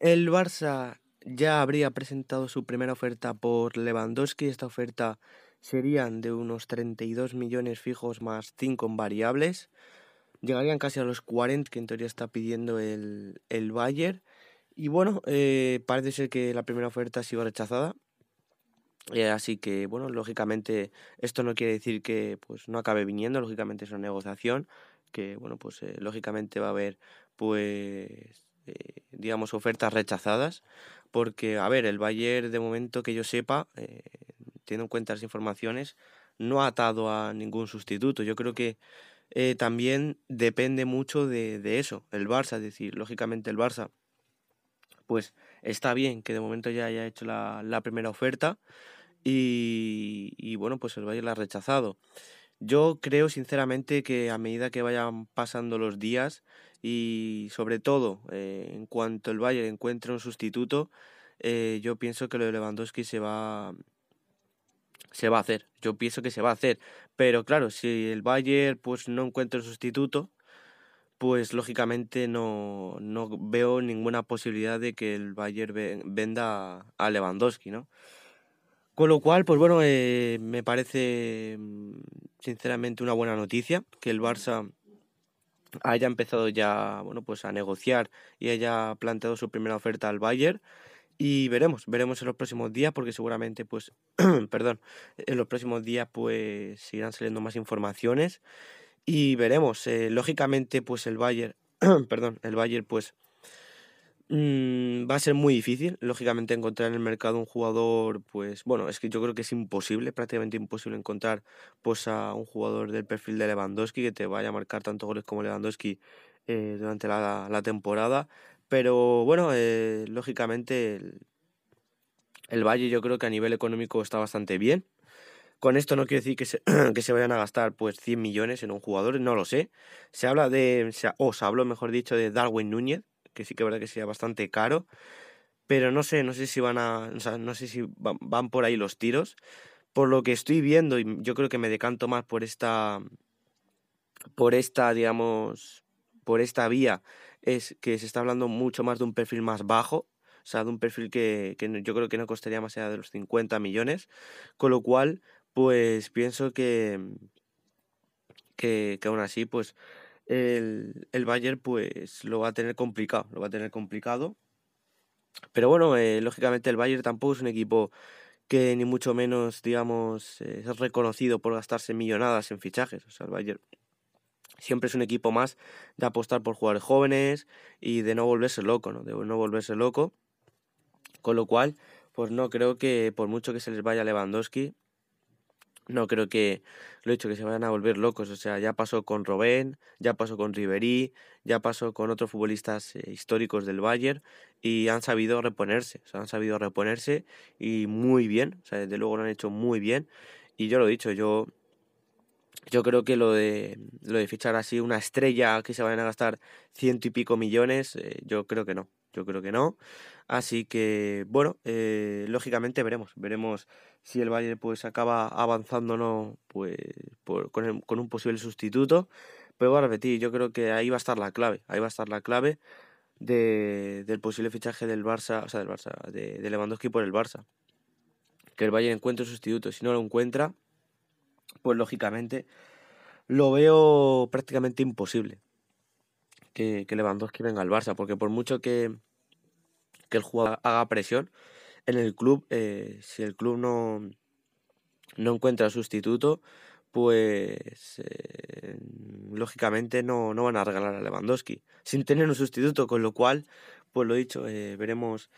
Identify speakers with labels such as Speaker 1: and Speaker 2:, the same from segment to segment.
Speaker 1: El Barça ya habría presentado su primera oferta por Lewandowski. Esta oferta serían de unos 32 millones fijos más 5 en variables. Llegarían casi a los 40 que en teoría está pidiendo el, el Bayern. Y bueno, eh, parece ser que la primera oferta ha sido rechazada. Eh, así que, bueno, lógicamente esto no quiere decir que pues no acabe viniendo, lógicamente es una negociación que, bueno, pues eh, lógicamente va a haber pues eh, digamos, ofertas rechazadas, porque, a ver, el Bayern, de momento que yo sepa, tiene eh, teniendo en cuenta las informaciones, no ha atado a ningún sustituto. Yo creo que eh, también depende mucho de, eso, el Barça, es decir, lógicamente el Barça, pues está bien que de momento ya haya hecho la, primera oferta y, y, bueno, pues el Bayern la ha rechazado. Yo creo sinceramente que a medida que vayan pasando los días y sobre todo eh, en cuanto el Bayern encuentre un sustituto, eh, yo pienso que lo de Lewandowski se va, se va a hacer. Yo pienso que se va a hacer. Pero claro, si el Bayern pues, no encuentra un sustituto, pues lógicamente no, veo ninguna posibilidad de que el Bayern venda a Lewandowski, ¿no? Con lo cual, pues bueno, eh, me parece mm, sinceramente una buena noticia que el Barça haya empezado ya bueno pues a negociar y haya planteado su primera oferta al Bayern y veremos veremos en los próximos días porque seguramente pues perdón en los próximos días pues irán saliendo más informaciones y veremos eh, lógicamente pues el Bayern perdón el Bayern pues Mm, va a ser muy difícil, lógicamente, encontrar en el mercado un jugador, pues bueno, es que yo creo que es imposible, prácticamente imposible encontrar pues a un jugador del perfil de Lewandowski que te vaya a marcar tanto goles como Lewandowski eh, durante la, temporada. Pero bueno, eh, lógicamente el, Valle yo creo que a nivel económico está bastante bien. Con esto no quiero decir que se, que se vayan a gastar pues 100 millones en un jugador, no lo sé. Se habla de, o se habló, mejor dicho, de Darwin Núñez, que sí que es verdad que sería bastante caro. Pero no sé, no sé si van a. no sé si van, por ahí los tiros. Por lo que estoy viendo, y yo creo que me decanto más por esta. Por esta, digamos. Por esta vía, es que se está hablando mucho más de un perfil más bajo, o sea, de un perfil que, yo creo que no costaría más allá de los 50 millones, con lo cual, pues pienso que, que aún así, pues el, el Bayern pues lo va a tener complicado, lo va a tener complicado. Pero bueno, eh, lógicamente el Bayern tampoco es un equipo que ni mucho menos, digamos, eh, es reconocido por gastarse millonadas en fichajes. O sea, el Bayern siempre es un equipo más de apostar por jugar jóvenes y de no volverse loco, ¿no? De no volverse loco. Con lo cual, pues no creo que por mucho que se les vaya Lewandowski, no creo que, lo he dicho, que se vayan a volver locos. O sea, ya pasó con Robén, ya pasó con Ribery, ya pasó con otros futbolistas eh, históricos del Bayern y han sabido reponerse. O sea, han sabido reponerse y muy bien. O sea, desde luego lo han hecho muy bien. Y yo lo he dicho, yo, yo creo que lo de, lo de fichar así una estrella que se vayan a gastar ciento y pico millones, eh, yo creo que no. Yo creo que no. Así que, bueno, eh, lógicamente veremos. Veremos si el Bayern pues acaba avanzando no pues, con, un posible sustituto. Pero a repetir, yo creo que ahí va a estar la clave, ahí va a estar la clave de, del posible fichaje del Barça, o sea, del Barça, de, Lewandowski por el Barça. Que el Bayern encuentre un sustituto, si no lo encuentra, pues lógicamente lo veo prácticamente imposible que, Lewandowski venga al Barça, porque por mucho que, que el jugador haga presión, en el club, eh, si el club no, no encuentra sustituto, pues eh, lógicamente no, van a regalar a Lewandowski sin tener un sustituto, con lo cual, pues lo dicho, eh, veremos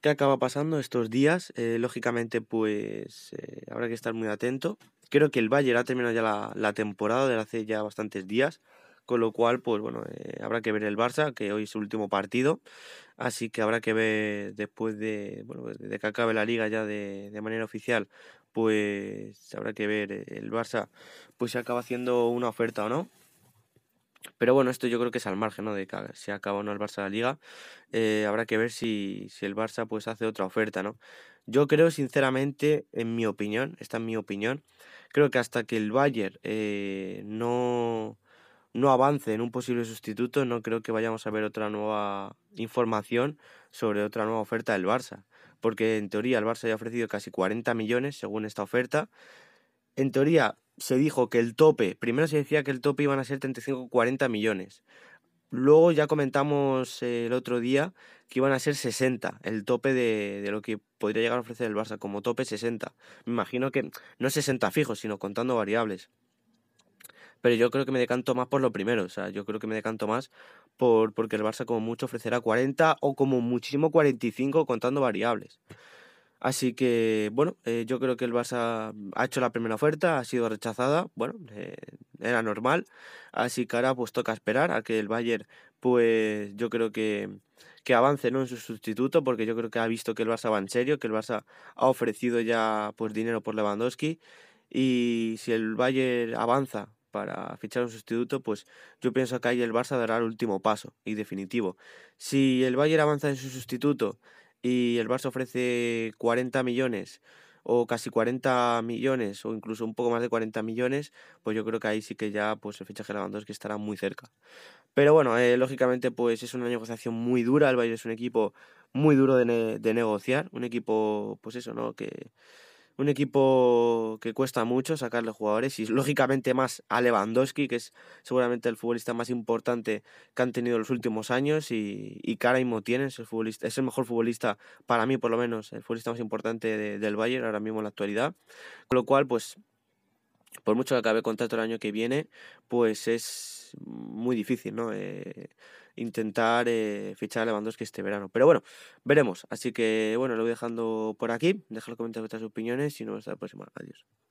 Speaker 1: qué acaba pasando estos días. lógicamente, pues habrá que estar muy atento. Creo que el Bayern ha terminado ya la, temporada de hace ya bastantes días, con lo cual, pues bueno, habrá que ver el Barça, que hoy es su último partido. Así que habrá que ver después de, bueno, pues, de que acabe la liga ya de, manera oficial, pues habrá que ver eh, el Barça, pues se acaba haciendo una oferta o no. Pero bueno, esto yo creo que es al margen, ¿no? De que si acaba o no el Barça la liga, eh, habrá que ver si, el Barça pues hace otra oferta, ¿no? Yo creo, sinceramente, en mi opinión, esta es mi opinión, creo que hasta que el Bayern eh, no no avance en un posible sustituto, no creo que vayamos a ver otra nueva información sobre otra nueva oferta del Barça. Porque en teoría el Barça ya ha ofrecido casi 40 millones según esta oferta. En teoría se dijo que el tope, primero se decía que el tope iban a ser 35-40 millones. Luego ya comentamos eh, el otro día que iban a ser 60, el tope de, de, lo que podría llegar a ofrecer el Barça, como tope 60. Me imagino que no 60 fijos, sino contando variables pero yo creo que me decanto más por lo primero, o sea, yo creo que me decanto más por porque el Barça como mucho ofrecerá 40 o como muchísimo 45 contando variables. Así que, bueno, eh, yo creo que el Barça ha hecho la primera oferta, ha sido rechazada, bueno, eh, era normal, así que ahora pues toca esperar a que el Bayern, pues yo creo que, avance en su sustituto, porque yo creo que ha visto que el Barça va en serio, que el Barça ha ofrecido ya pues dinero por Lewandowski, y si el Bayern avanza para fichar un sustituto, pues yo pienso que ahí el Barça dará el último paso y definitivo. Si el Bayern avanza en su sustituto y el Barça ofrece 40 millones o casi 40 millones o incluso un poco más de 40 millones, pues yo creo que ahí sí que ya pues el fichaje de que estará muy cerca. Pero bueno, eh, lógicamente pues es una negociación muy dura, el Bayern es un equipo muy duro de, de negociar, un equipo pues eso, ¿no? Que un equipo que cuesta mucho sacarle jugadores y lógicamente más a Lewandowski, que es seguramente el futbolista más importante que han tenido los últimos años y, y que tiene, es el, futbolista, es el mejor futbolista, para mí por lo menos, el futbolista más importante del Bayern ahora mismo en la actualidad. Con lo cual, pues por mucho que acabe contrato el año que viene, pues es muy difícil, ¿no? Eh, intentar eh, fichar a Lewandowski este verano. Pero bueno, veremos. Así que bueno, lo voy dejando por aquí. Deja los comentarios vuestras opiniones y nos vemos la próxima. Adiós.